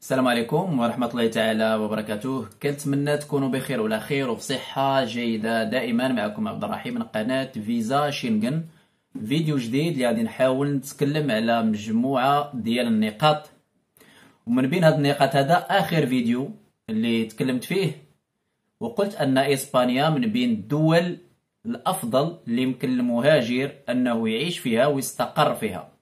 السلام عليكم ورحمة الله تعالى وبركاته كنتمنى تكونوا بخير وعلى خير وفي صحة جيدة دائما معكم عبد الرحيم من قناة فيزا شينغن فيديو جديد اللي غادي نحاول نتكلم على مجموعة ديال النقاط ومن بين هاد النقاط هذا آخر فيديو اللي تكلمت فيه وقلت أن إسبانيا من بين الدول الأفضل اللي يمكن للمهاجر أنه يعيش فيها ويستقر فيها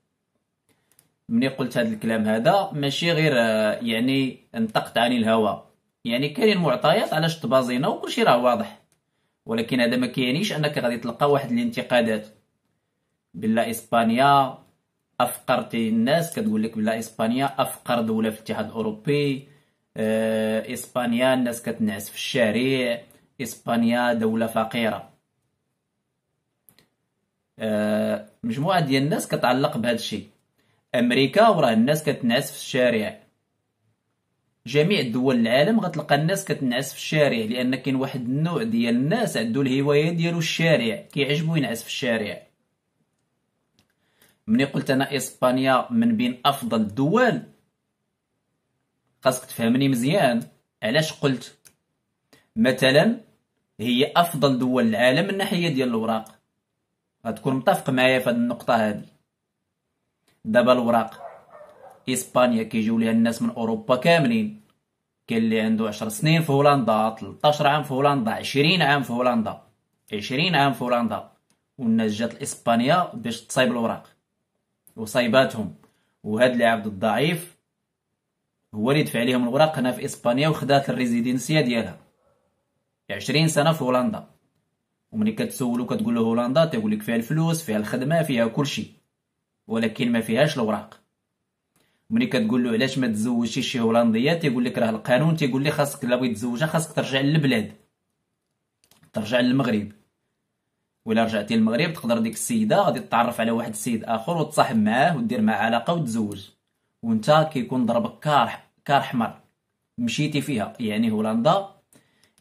ملي قلت هذا الكلام هذا ماشي غير آه، يعني انطقت عن الهواء يعني كاينين معطيات علاش تبازينا وكلشي راه واضح ولكن هذا ما كيعنيش انك غادي تلقى واحد الانتقادات بلا اسبانيا افقرت الناس كتقول لك بلا اسبانيا افقر دوله في الاتحاد الاوروبي آه، اسبانيا الناس كتنعس في الشارع اسبانيا دوله فقيره آه، مجموعه ديال الناس كتعلق بهذا الشيء امريكا وراه الناس كتنعس في الشارع جميع دول العالم غتلقى الناس كتنعس في الشارع لان كاين واحد النوع ديال الناس عندو الهوايه ديالو الشارع كيعجبو ينعس في الشارع ملي قلت انا اسبانيا من بين افضل الدول خاصك تفهمني مزيان علاش قلت مثلا هي افضل دول العالم من ناحيه ديال الاوراق غتكون متفق معايا في هذه النقطه هذه دابا الوراق اسبانيا كيجيو ليها الناس من اوروبا كاملين كاين اللي عنده 10 سنين في هولندا 13 عام في هولندا 20 عام في هولندا 20 عام في هولندا والناس جات لاسبانيا باش تصايب الوراق وصايباتهم وهاد اللي عبد الضعيف هو اللي دفع عليهم الوراق هنا في اسبانيا وخدات الريزيدنسيا ديالها 20 سنه في هولندا وملي كتسولو كتقول له هولندا تيقول لك فيها الفلوس فيها الخدمه فيها كلشي ولكن ما فيهاش الاوراق ملي كتقول له علاش ما تزوجتي شي هولنديه تيقول لك راه القانون تيقول لي خاصك الا بغيت تزوجها خاصك ترجع للبلاد ترجع للمغرب ولا رجعتي للمغرب تقدر ديك السيده غادي تتعرف على واحد السيد اخر وتصاحب معاه ودير معاه علاقه وتزوج وانت كيكون ضربك كار كار حمر مشيتي فيها يعني هولندا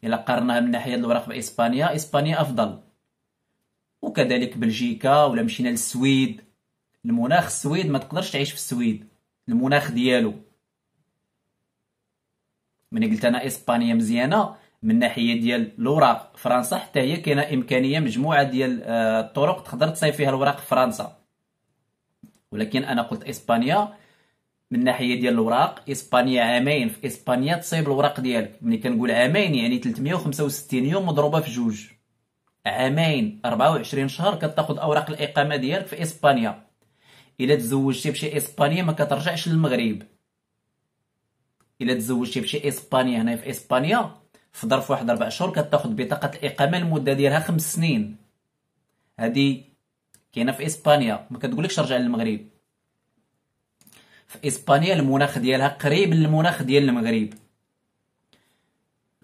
الا قارناها من ناحيه الاوراق باسبانيا اسبانيا افضل وكذلك بلجيكا ولا مشينا للسويد المناخ السويد ما تقدرش تعيش في السويد المناخ ديالو من قلت انا اسبانيا مزيانه من ناحيه ديال الوراق فرنسا حتى هي كاينه امكانيه مجموعه ديال آه، الطرق تقدر تصيف فيها الوراق في فرنسا ولكن انا قلت اسبانيا من ناحيه ديال الوراق اسبانيا عامين في اسبانيا تصيب الوراق ديالك ملي كنقول عامين يعني 365 يوم مضروبه في جوج عامين 24 شهر كتاخذ اوراق الاقامه ديالك في اسبانيا الا تزوجتي بشي اسبانيه ما كترجعش للمغرب الا تزوجتي بشي اسبانيه هنا في اسبانيا في ظرف واحد اربع شهور كتاخد بطاقه الاقامه المده ديالها خمس سنين هادي كاينه في اسبانيا ما كتقولكش رجع للمغرب في اسبانيا المناخ ديالها قريب للمناخ ديال المغرب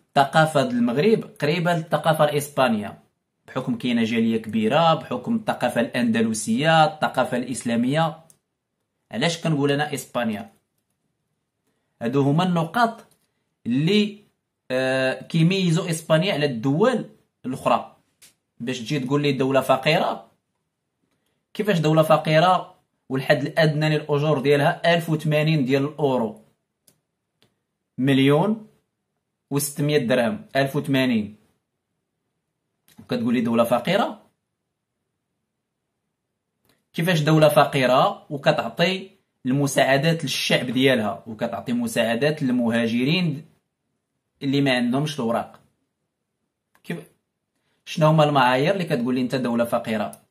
الثقافه ديال المغرب قريبه للثقافه الاسبانيه بحكم كاينه جاليه كبيره بحكم الثقافه الاندلسيه الثقافه الاسلاميه علاش كنقول انا اسبانيا هادو هما النقاط اللي آه كيميزوا اسبانيا على الدول الاخرى باش تجي تقول لي دوله فقيره كيفاش دوله فقيره والحد الادنى للاجور ديالها 1080 ديال الاورو مليون و600 درهم 1080 كتقول لي دوله فقيره كيفاش دوله فقيره وكتعطي المساعدات للشعب ديالها وكتعطي مساعدات للمهاجرين اللي ما عندهمش الاوراق كيف شنو هما المعايير اللي كتقول لي انت دوله فقيره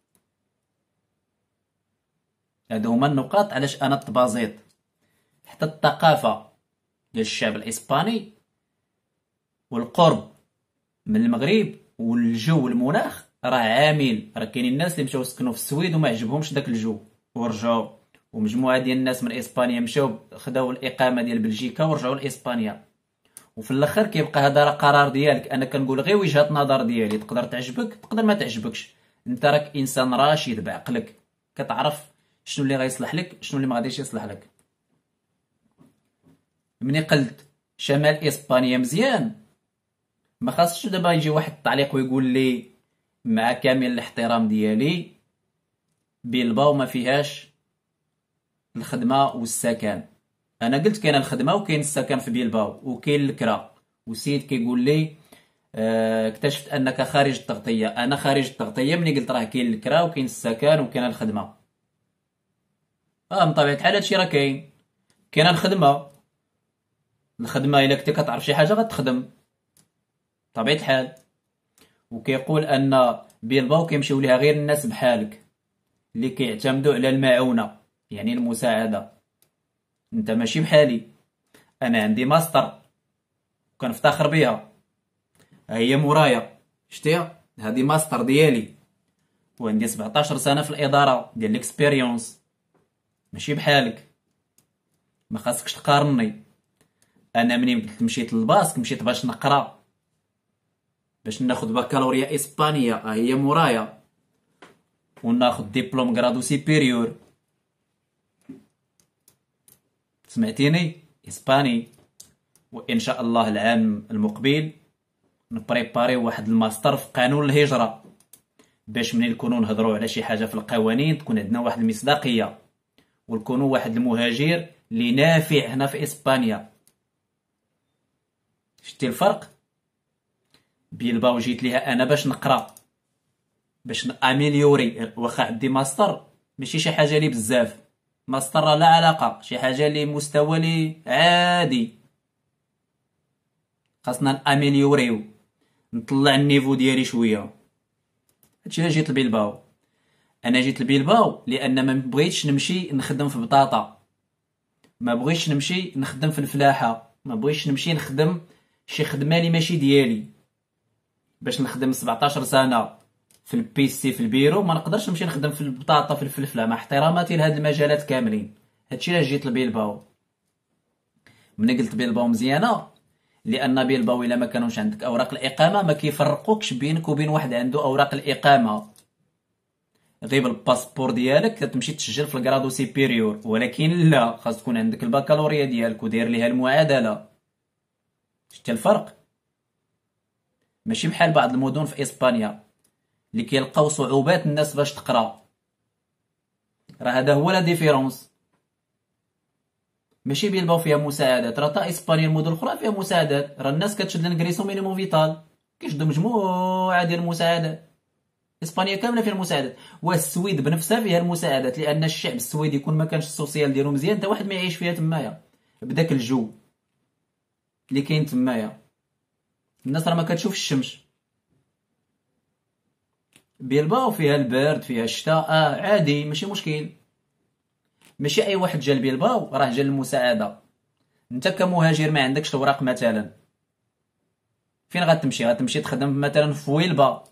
هادو هما النقاط علاش انا تبازيت حتى الثقافه ديال الشعب الاسباني والقرب من المغرب والجو المناخ راه عامل راه كاينين الناس اللي مشاو سكنوا في السويد وما عجبهمش داك الجو ورجعوا ومجموعه ديال الناس من اسبانيا مشاو خداو الاقامه ديال بلجيكا ورجعوا لاسبانيا وفي الاخر كيبقى هذا راه قرار ديالك انا كنقول غير وجهه نظر ديالي تقدر تعجبك تقدر ما تعجبكش انت راك انسان راشد بعقلك كتعرف شنو اللي غيصلح لك شنو اللي ما غاديش يصلح لك ملي قلت شمال اسبانيا مزيان ما خاصش دابا يجي واحد التعليق ويقول لي مع كامل الاحترام ديالي بلباو ما فيهاش الخدمه والسكن انا قلت كاين الخدمه وكاين السكن في بيلبا وكاين الكرا وسيد كيقول لي آه، اكتشفت انك خارج التغطيه انا خارج التغطيه ملي قلت راه كاين الكرا وكاين السكن وكاين الخدمه اه من طبيعه الحال هادشي راه كاين كاين الخدمه الخدمه الا كنتي كتعرف شي حاجه غتخدم طبيعة الحال وكيقول ان بيلباو كيمشيو ليها غير الناس بحالك اللي كيعتمدوا على المعونه يعني المساعده انت ماشي بحالي انا عندي ماستر وكنفتخر بها هي مورايا شتيها هذه ماستر ديالي وعندي 17 سنه في الاداره ديال الاكسبيريونس ماشي بحالك ما خاصكش تقارني انا منين مشيت للباسك مشيت باش نقرا باش ناخد بكالوريا اسبانيه آه، هي مورايا وناخذ ديبلوم غرادو سيبيريور سمعتيني اسباني وان شاء الله العام المقبل نبريباري واحد الماستر في قانون الهجره باش ملي نكونوا نهضروا على شي حاجه في القوانين تكون عندنا واحد المصداقيه ونكونوا واحد المهاجر اللي نافع هنا في اسبانيا شتي الفرق بيلباو جيت ليها انا باش نقرا باش اميليوري واخا عندي ماستر ماشي شي حاجه لي بزاف ماستر لا علاقه شي حاجه لي مستوى لي عادي خاصنا اميليوريو نطلع النيفو ديالي شويه هادشي علاش جيت لبيلباو انا جيت لبيلباو لان ما بغيتش نمشي نخدم في بطاطا ما بغيتش نمشي نخدم في الفلاحه ما بغيتش نمشي نخدم شي خدمه لي ماشي ديالي باش نخدم 17 سنه في البيسي في البيرو ما نقدرش نمشي نخدم في البطاطا في الفلفله مع احتراماتي لهاد المجالات كاملين هادشي علاش جيت لبيلباو ملي قلت بيلباو مزيانه لان بيلباو الا ما كانوش عندك اوراق الاقامه ما كيفرقوكش بينك وبين واحد عنده اوراق الاقامه غير بالباسبور ديالك تمشي تسجل في الكرادو سيبيريور ولكن لا خاص تكون عندك البكالوريا ديالك وداير ليها المعادله شتي الفرق ماشي بحال بعض المدن في اسبانيا اللي كيلقاو صعوبات الناس باش تقرا راه هذا هو لا ديفيرونس ماشي بيلباو فيها مساعدات راه تا اسبانيا المدن الاخرى فيها مساعدات راه الناس كتشد لنكريسو مينيموم فيتال كيشدو مجموعه ديال المساعدات اسبانيا كامله فيها المساعدات والسويد بنفسها فيها المساعدات لان الشعب السويدي يكون ما كانش السوسيال ديالو مزيان حتى واحد ما يعيش فيها تمايا بداك الجو اللي كاين تمايا الناس راه ما كتشوف الشمس بيلباو فيها البرد فيها الشتاء آه عادي ماشي مشكل ماشي اي واحد جا لبيلباو راه جا للمساعده انت كمهاجر ما عندكش الوراق مثلا فين غتمشي غتمشي تخدم مثلا في ويلبا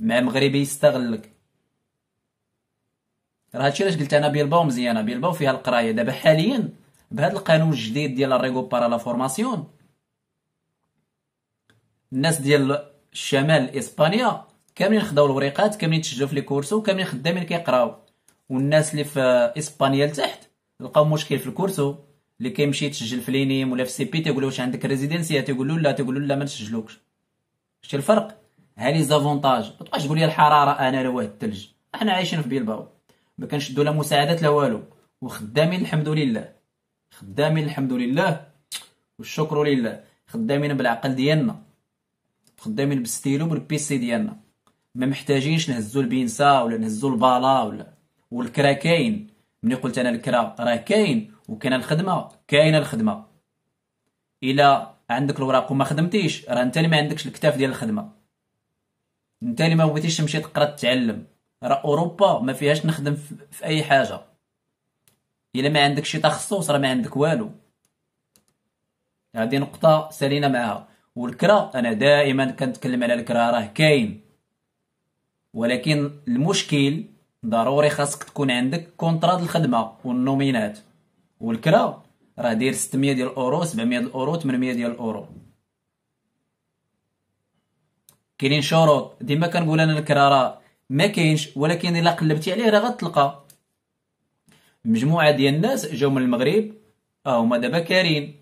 مع مغربي يستغلك راه هادشي علاش قلت انا بيلباو مزيانه بيلباو فيها القرايه دابا حاليا بهذا القانون الجديد ديال الريغو بارا لا فورماسيون الناس ديال الشمال اسبانيا كاملين خداو الوريقات كاملين تسجلوا في لي كورسو كاملين خدامين كيقراو والناس اللي في اسبانيا لتحت لقاو مشكل في الكورسو اللي كيمشي يتسجل في لينيم ولا في سي بي تيقول واش عندك ريزيدنسيا تيقولوا لا تيقولوا لا ما نسجلوكش شتي الفرق ها لي زافونتاج ما تبقاش تقول لي الحراره انا لا الثلج احنا عايشين في بيلباو ما كنشدو لا مساعدات لا والو وخدامين الحمد لله خدامين الحمد لله والشكر لله خدامين بالعقل ديالنا خدامين بستيلو بالبيسي ديالنا ما محتاجينش نهزو البينسا ولا نهزو البالا ولا والكرا كاين ملي قلت انا الكرا راه كاين وكاينه الخدمه كاينه الخدمه الا عندك الوراق وما خدمتيش راه انت اللي ما عندكش الكتاف ديال الخدمه انت اللي ما بغيتيش تمشي تقرا تتعلم راه اوروبا ما فيهاش نخدم في اي حاجه الا ما عندكش شي تخصص راه ما عندك والو هذه نقطه سالينا معها والكرا انا دائما كنتكلم على الكرا راه كاين ولكن المشكل ضروري خاصك تكون عندك كونطرا الخدمه والنومينات والكرا راه داير 600 ديال الاورو 700 ديال الاورو 800 ديال الاورو كاينين شروط ديما كنقول انا الكرا راه ما كاينش ولكن الا قلبتي عليه راه غتلقى مجموعه ديال الناس جاو من المغرب اه هما دابا كارين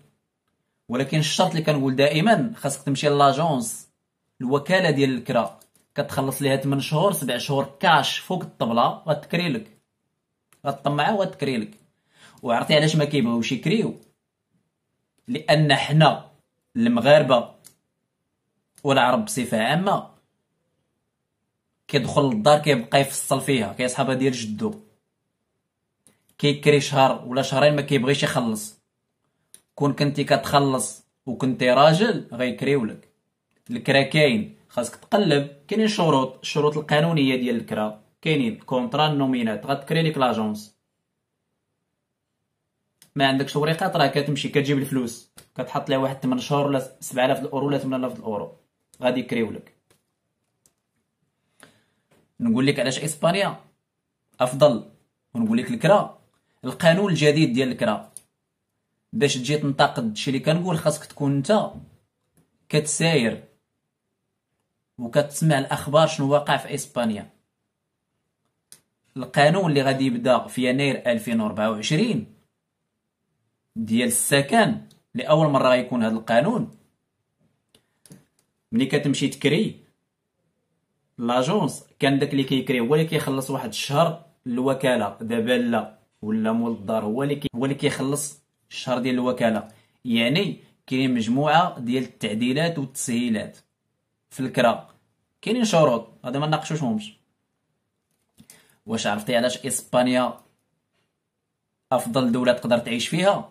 ولكن الشرط اللي كنقول دائما خاصك تمشي لاجونس الوكاله ديال الكرا كتخلص ليها 8 شهور 7 شهور كاش فوق الطبله غتكري لك غتطمعها وغتكري لك وعرفتي علاش ما كيبغيوش يكريو لان حنا المغاربه والعرب بصفه عامه كيدخل للدار كيبقى يفصل فيها كيصحابها ديال جدو كيكري شهر ولا شهرين ما كيبغيش يخلص كون كنتي كتخلص وكنتي راجل لك الكرا كاين خاصك تقلب كاينين شروط الشروط القانونيه ديال الكرا كاينين كونترا نومينات غتكري ليك لاجونس ما عندكش وريقات راه كتمشي كتجيب الفلوس كتحط لها واحد 8 شهور ولا 7000 الاورو ولا 8000 الاورو غادي يكريولك نقول لك علاش اسبانيا افضل ونقول لك الكرا القانون الجديد ديال الكرا باش تجي تنتقد الشيء اللي كنقول خاصك تكون انت كتساير وكتسمع الاخبار شنو واقع في اسبانيا القانون اللي غادي يبدا في يناير 2024 ديال السكن لاول مره غيكون هذا القانون ملي كتمشي تكري لاجونس كان داك اللي كيكري هو اللي كيخلص واحد الشهر الوكاله دابا لا ولا مول الدار هو اللي هو اللي كيخلص الشهر ديال الوكاله يعني كاين مجموعه ديال التعديلات والتسهيلات في الكرا كاينين شروط هذا ما واش عرفتي علاش اسبانيا افضل دوله تقدر تعيش فيها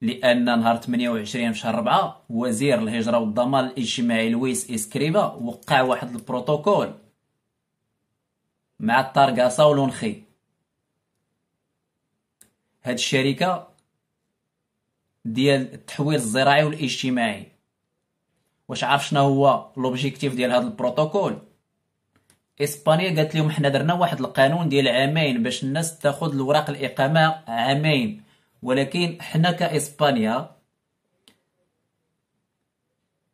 لان نهار 28 في شهر 4 وزير الهجره والضمان الاجتماعي لويس اسكريبا وقع واحد البروتوكول مع الطرقاسه ولونخي هاد الشركه ديال التحويل الزراعي والاجتماعي واش عارف شنو هو لوبجيكتيف ديال هذا البروتوكول اسبانيا قالت لهم حنا درنا واحد القانون ديال عامين باش الناس تاخذ الوراق الاقامه عامين ولكن حنا كاسبانيا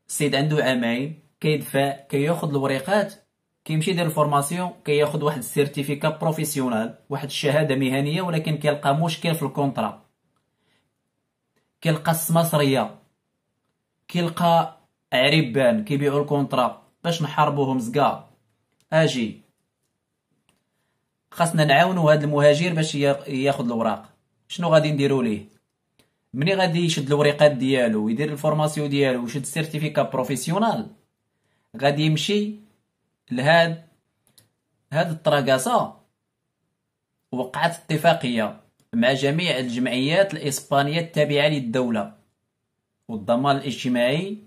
السيد عنده عامين كيدفع كياخذ الوريقات كيمشي يدير الفورماسيون كياخذ واحد السيرتيفيكا بروفيسيونال واحد الشهاده مهنيه ولكن كيلقى مشكل في الكونطرا كيلقى السماسريه كيلقى عربان كيبيعوا الكونطرا باش نحاربوهم زكا اجي خاصنا نعاونوا هذا المهاجر باش ياخذ الاوراق شنو غادي نديروا ليه ملي غادي يشد الوريقات ديالو ويدير الفورماسيون ديالو ويشد السيرتيفيكا بروفيسيونال غادي يمشي لهاد هاد الطراقاصة وقعت اتفاقية مع جميع الجمعيات الإسبانية التابعة للدولة والضمان الاجتماعي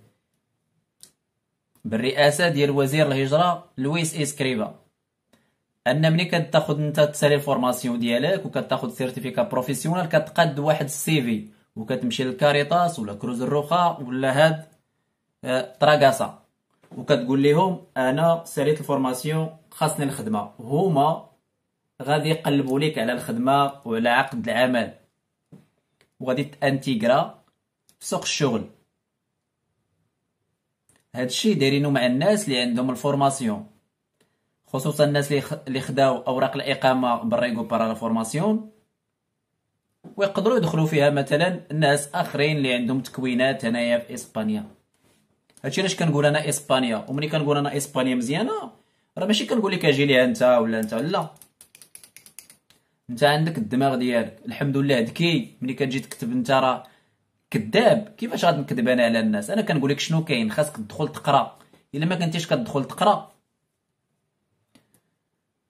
بالرئاسة ديال وزير الهجرة لويس إسكريبا ان ملي كتاخد انت تسالي الفورماسيون ديالك وكتاخد سيرتيفيكا بروفيسيونال كتقاد واحد السيفي وكتمشي للكاريطاس ولا كروز الروخا ولا هاد آه، طراكاسا وكتقول لهم انا ساليت الفورماسيون خاصني الخدمه هما غادي يقلبوا لك على الخدمه وعلى عقد العمل وغادي تانتيغرا في سوق الشغل هادشي دايرينو مع الناس اللي عندهم الفورماسيون خصوصا الناس اللي خداو اوراق الاقامه بالريغو بارا لا فورماسيون ويقدروا يدخلوا فيها مثلا الناس اخرين اللي عندهم تكوينات هنايا في اسبانيا هادشي علاش كنقول انا اسبانيا وملي كنقول انا اسبانيا مزيانه راه ماشي كنقول لك اجي ليها انت ولا انت لا انت عندك الدماغ ديالك الحمد لله ذكي ملي كتجي تكتب انت راه كذاب كيفاش غادي نكذب انا على الناس انا كنقول لك شنو كاين خاصك تدخل تقرا الا ما كنتيش كتدخل تقرا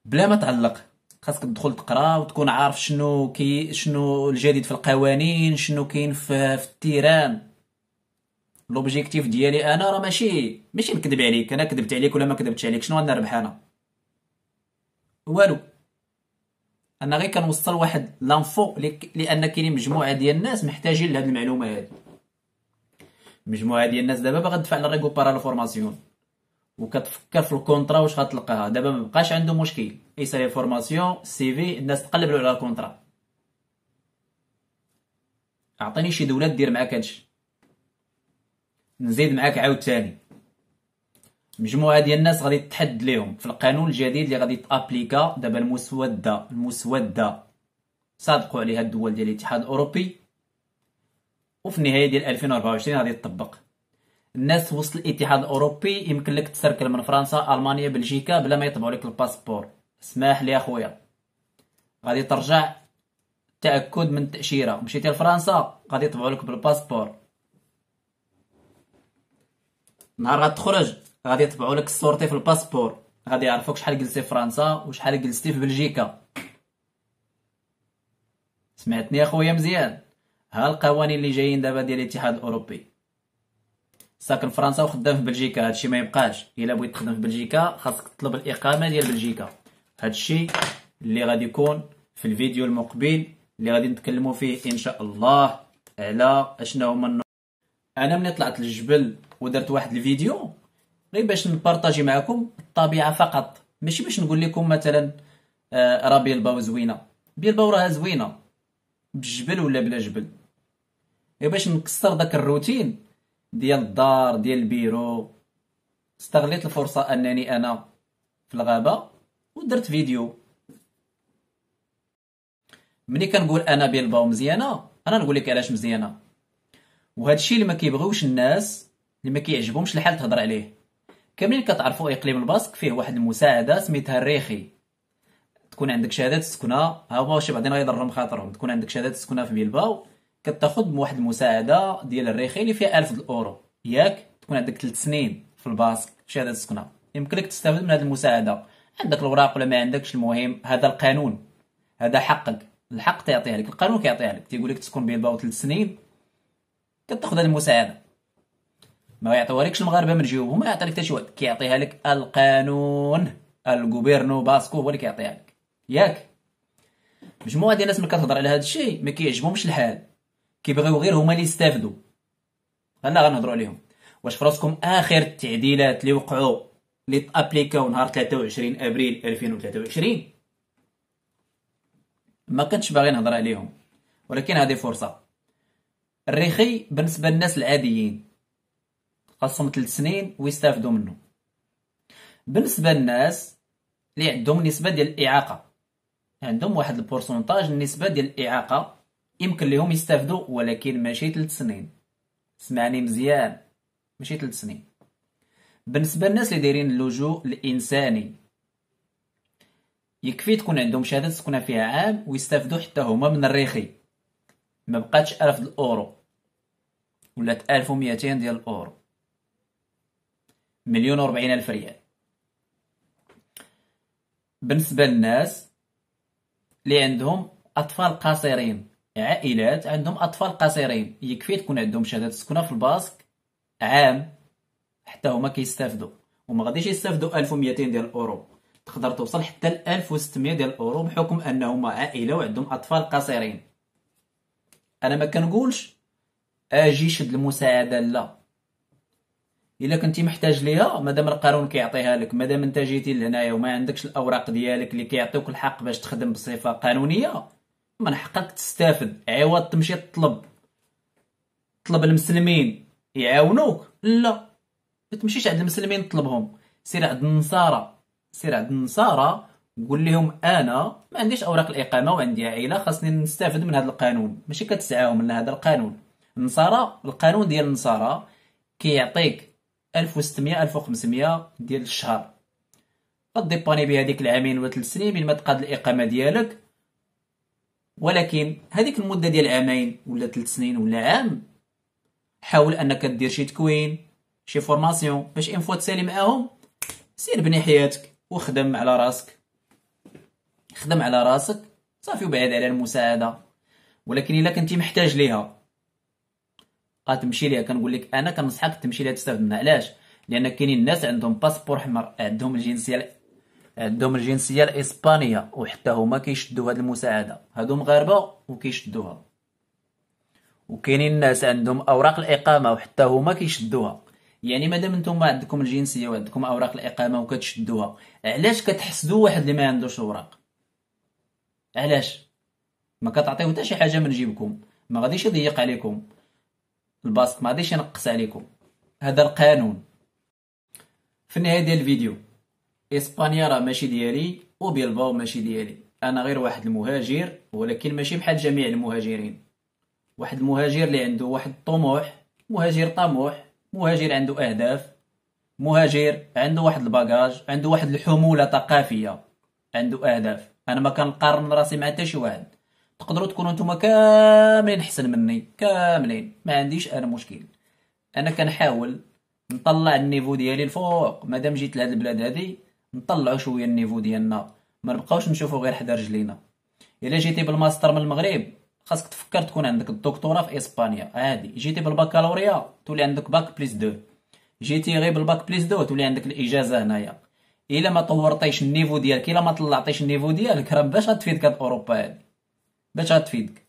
بلا ما تعلق خاصك تدخل تقرا وتكون عارف شنو كي شنو الجديد في القوانين شنو كاين في, في التيران لوبجيكتيف ديالي انا راه ماشي ماشي نكذب عليك انا كذبت عليك ولا ما كذبتش عليك شنو انا انا والو انا غير كنوصل واحد لانفو لان كاينين مجموعه ديال الناس محتاجين لهاد المعلومه هادي مجموعه ديال الناس دابا باغا تدفع للريكوبارا الفورماسيون وكتفكر في الكونترا واش غتلقاها دابا ما بقاش عنده مشكل سالي فورماسيون سي في الناس تقلب على الكونترا اعطيني شي دولات دير معاك هادشي نزيد معاك عاوتاني مجموعه ديال الناس غادي تحد ليهم في القانون الجديد اللي غادي تابليكا دابا المسوده المسوده صادقوا عليها الدول ديال الاتحاد الاوروبي وفي النهايه ديال 2024 غادي تطبق الناس وسط الاتحاد الاوروبي يمكن لك تسركل من فرنسا المانيا بلجيكا بلا ما يطبعوا لك الباسبور اسمح لي اخويا غادي ترجع تاكد من التاشيره مشيتي لفرنسا غادي يطبعوا لك بالباسبور نهار غتخرج غادي يطبعوا لك السورتي في الباسبور غادي يعرفوك شحال جلستي في فرنسا وشحال جلستي في بلجيكا سمعتني اخويا مزيان ها القوانين اللي جايين دابا ديال الاتحاد الاوروبي ساكن فرنسا وخدام في بلجيكا هادشي ما يبقاش الا بغيت تخدم في بلجيكا خاصك تطلب الاقامه ديال بلجيكا هادشي اللي غادي يكون في الفيديو المقبل اللي غادي نتكلموا فيه ان شاء الله على اشنو هما انا ملي طلعت للجبل ودرت واحد الفيديو غير باش نبارطاجي معكم الطبيعه فقط ماشي باش نقول لكم مثلا آه، راه بيلباو زوينه بيلباو راه زوينه بالجبل ولا بلا جبل غير باش نكسر داك الروتين ديال الدار ديال البيرو استغليت الفرصه انني انا في الغابه ودرت فيديو ملي كنقول انا بيلباو مزيانه انا نقول لك علاش مزيانه وهذا الشيء اللي ما كيبغيوش الناس اللي ما كيعجبهمش الحال تهضر عليه كاملين كتعرفوا اقليم الباسك فيه واحد المساعده سميتها الريخي تكون عندك شهاده السكنه ها هو شي بعدين غيضرهم خاطرهم تكون عندك شهاده السكنه في بيلباو كتاخذ واحد المساعده ديال الريخي اللي فيها 1000 الاورو ياك تكون عندك 3 سنين في الباسك شهاده السكنه يمكنك لك تستفاد من هذه المساعده عندك الوراق ولا ما عندكش المهم هذا القانون هذا حقك الحق تعطيه لك القانون كيعطيه لك تيقول لك تسكن بيلباو 3 سنين كتاخذ المساعده ما يعطيوهالكش المغاربه من جيوبهم ما يعطيك حتى شي واحد كيعطيها لك القانون الغوبيرنو باسكو هو اللي كيعطيها لك ياك مجموعه ديال الناس ملي كتهضر على هذا الشيء ما كيعجبهمش الحال كيبغيو غير هما اللي يستافدوا انا غنهضروا عليهم واش فراسكم اخر التعديلات اللي وقعوا اللي تابليكاو نهار 23 ابريل 2023 ما كنتش باغي نهضر عليهم ولكن هذه فرصه الريخي بالنسبه للناس العاديين خاصهم ثلاث سنين ويستافدوا منه بالنسبه للناس اللي عندهم نسبه ديال الاعاقه عندهم واحد البورسونتاج النسبه ديال الاعاقه يمكن لهم يستافدوا ولكن ماشي ثلاث سنين سمعني مزيان ماشي ثلاث سنين بالنسبه للناس اللي دايرين اللجوء الانساني يكفي تكون عندهم شهاده سكنه فيها عام ويستافدوا حتى هما من الريخي ما بقاتش 1000 الاورو ولات 1200 ديال الاورو مليون و الف ريال بالنسبه للناس اللي عندهم اطفال قصيرين عائلات عندهم اطفال قصيرين يكفي تكون عندهم شهاده السكنه في الباسك عام حتى هما كيستافدوا وما غاديش يستافدوا 1200 ديال الاورو تقدر توصل حتى ل 1600 ديال الاورو بحكم انهم عائله وعندهم اطفال قصيرين انا ما كنقولش اجي شد المساعده لا الا كنتي محتاج ليها مادام القانون كيعطيها لك مادام انت جيتي لهنايا وما عندكش الاوراق ديالك اللي كيعطيوك الحق باش تخدم بصفه قانونيه من حقك تستافد عوض تمشي تطلب طلب المسلمين يعاونوك لا ما تمشيش عند المسلمين تطلبهم سير عند النصارى سير عند النصارى قول لهم انا ما عنديش اوراق الاقامه وعندي عائله خاصني نستافد من هذا القانون ماشي كتسعاهم من هذا القانون النصارى القانون ديال النصارى كيعطيك 1600 1500 ديال الشهر بها ديك العامين ولا ثلاث سنين من ما تقاد الاقامه ديالك ولكن هذيك المده ديال عامين ولا ثلاث سنين ولا عام حاول انك دير شي تكوين شي فورماسيون باش ان فوا تسالي معاهم سير بني حياتك وخدم على راسك خدم على راسك صافي وبعد على المساعده ولكن الا كنتي محتاج ليها غتمشي ليها كنقول لك انا كنصحك تمشي ليها منها علاش لان كاينين الناس عندهم باسبور احمر عندهم الجنسيه عندهم الجنسيه الاسبانيه وحتى هما كيشدوا هاد المساعده هادو مغاربه وكيشدوها وكاينين الناس عندهم اوراق الاقامه وحتى هما كيشدوها يعني مادام نتوما عندكم الجنسيه وعندكم اوراق الاقامه وكتشدوها علاش كتحسدوا واحد اللي ما عندوش اوراق علاش ما كتعطيو حتى شي حاجه من جيبكم ما غاديش يضيق عليكم الباسط ما غاديش ينقص عليكم هذا القانون في النهايه ديال الفيديو اسبانيا راه ماشي ديالي وبيلباو ماشي ديالي انا غير واحد المهاجر ولكن ماشي بحال جميع المهاجرين واحد المهاجر اللي عنده واحد الطموح مهاجر طموح مهاجر عنده اهداف مهاجر عنده واحد الباجاج عنده واحد الحموله ثقافيه عنده اهداف انا ما كنقارن راسي مع حتى شي واحد تقدروا تكونوا نتوما كاملين حسن مني كاملين ما عنديش انا مشكل انا كنحاول نطلع النيفو ديالي الفوق مادام جيت لهاد البلاد هادي نطلعوا شويه النيفو ديالنا ما نبقاوش نشوفوا غير حدا رجلينا الا جيتي بالماستر من المغرب خاصك تفكر تكون عندك الدكتوراه في اسبانيا عادي جيتي بالباكالوريا تولي عندك باك بليس دو جيتي غير بالباك بليس دو تولي عندك الاجازه هنايا الا ما طورتيش النيفو ديالك الا ما طلعتيش النيفو ديالك راه باش غتفيدك هاد اوروبا هادي باش غتفيدك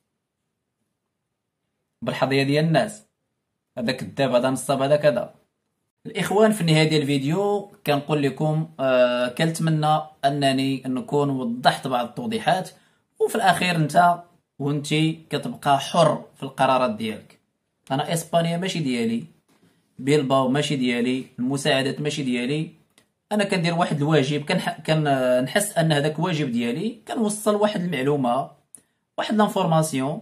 بالحظيه ديال الناس هذا كذاب هذا نصاب هذا كذا الاخوان في النهايه ديال الفيديو كنقول لكم آه كنتمنى انني نكون وضحت بعض التوضيحات وفي الاخير انت وانت كتبقى حر في القرارات ديالك انا اسبانيا ماشي ديالي بيلباو ماشي ديالي المساعدات ماشي ديالي انا كندير واحد الواجب كنح... كنحس ان هذاك واجب ديالي كنوصل واحد المعلومه واحد لانفورماسيون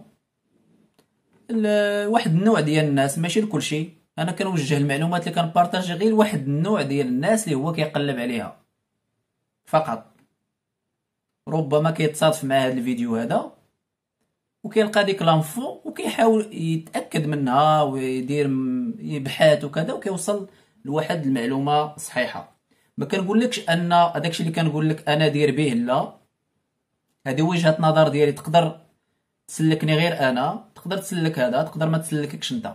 لواحد النوع ديال الناس ماشي لكلشي انا كنوجه المعلومات اللي كنبارطاجي غير لواحد النوع ديال الناس اللي هو كيقلب عليها فقط ربما كيتصادف مع هذا الفيديو هذا وكيلقى ديك لانفو وكيحاول يتاكد منها ويدير يبحث وكذا وكيوصل لواحد المعلومه صحيحه ما لكش ان داكشي اللي كنقول لك انا دير به لا هذه وجهه نظر ديالي تقدر تسلكني غير انا تقدر تسلك هذا تقدر ما تسلككش انت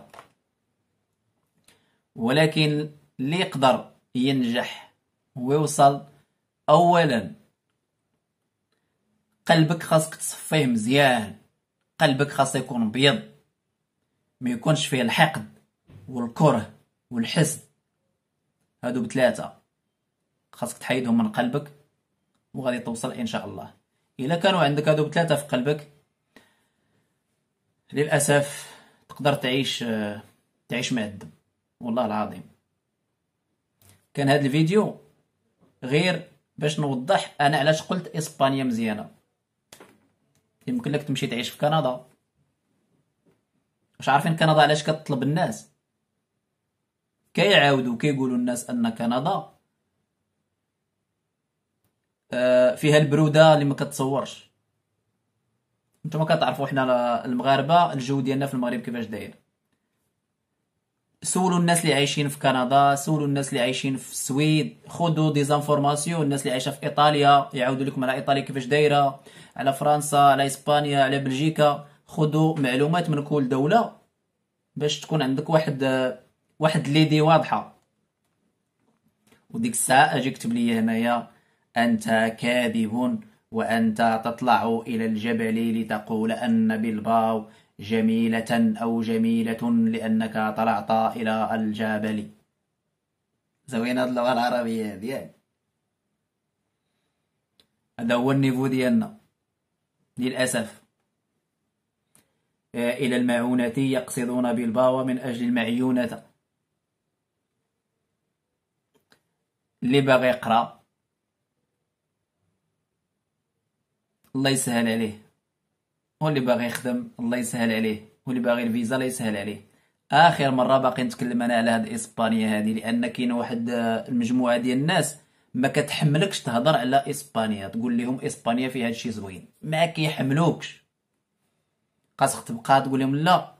ولكن اللي يقدر ينجح ويوصل اولا قلبك خاصك تصفيه مزيان قلبك خاص يكون بيض ما يكونش فيه الحقد والكره والحسد هادو بثلاثه خاصك تحيدهم من قلبك وغادي توصل ان شاء الله إلا كانوا عندك هذوك ثلاثة في قلبك للأسف تقدر تعيش تعيش مع الدم والله العظيم كان هذا الفيديو غير باش نوضح انا علاش قلت اسبانيا مزيانه يمكن لك تمشي تعيش في كندا واش عارفين كندا علاش كتطلب الناس كيعاودوا كيقولوا الناس ان كندا آه، فيها البروده اللي ما كتصورش نتوما كتعرفوا حنا المغاربه الجو ديالنا في المغرب كيفاش داير سولوا الناس اللي عايشين في كندا سولوا الناس اللي عايشين في السويد خذوا دي زانفورماسيون الناس اللي عايشه في ايطاليا يعاودوا لكم على ايطاليا كيفاش دايره على فرنسا على اسبانيا على بلجيكا خذوا معلومات من كل دوله باش تكون عندك واحد واحد ليدي واضحه وديك الساعه اجي كتب لي هنايا أنت كاذب وأنت تطلع إلى الجبل لتقول أن بالباو جميلة أو جميلة لأنك طلعت إلى الجبل زوينا هاد اللغة العربية هادي هذا هو النيفو ديالنا للأسف آه، إلى المعونة يقصدون بالباو من أجل المعيونة اللي باغي يقرأ الله يسهل عليه واللي باغي يخدم الله يسهل عليه واللي باغي الفيزا الله يسهل عليه اخر مره باقي نتكلم انا على هذه اسبانيا هذه لان كاين واحد آه، المجموعه ديال الناس ما كتحملكش تهضر على اسبانيا تقول لهم اسبانيا فيها هادشي زوين ما كيحملوكش خاصك تبقى تقول لهم لا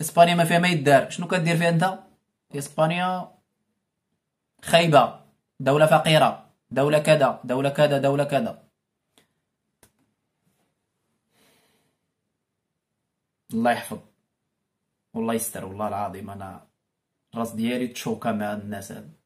اسبانيا ما فيها ما يدار شنو كدير فيها انت اسبانيا خايبه دوله فقيره دوله كذا دوله كذا دوله كذا الله يحفظ والله يستر والله العظيم انا الراس ديالي تشوكا مع الناس هاد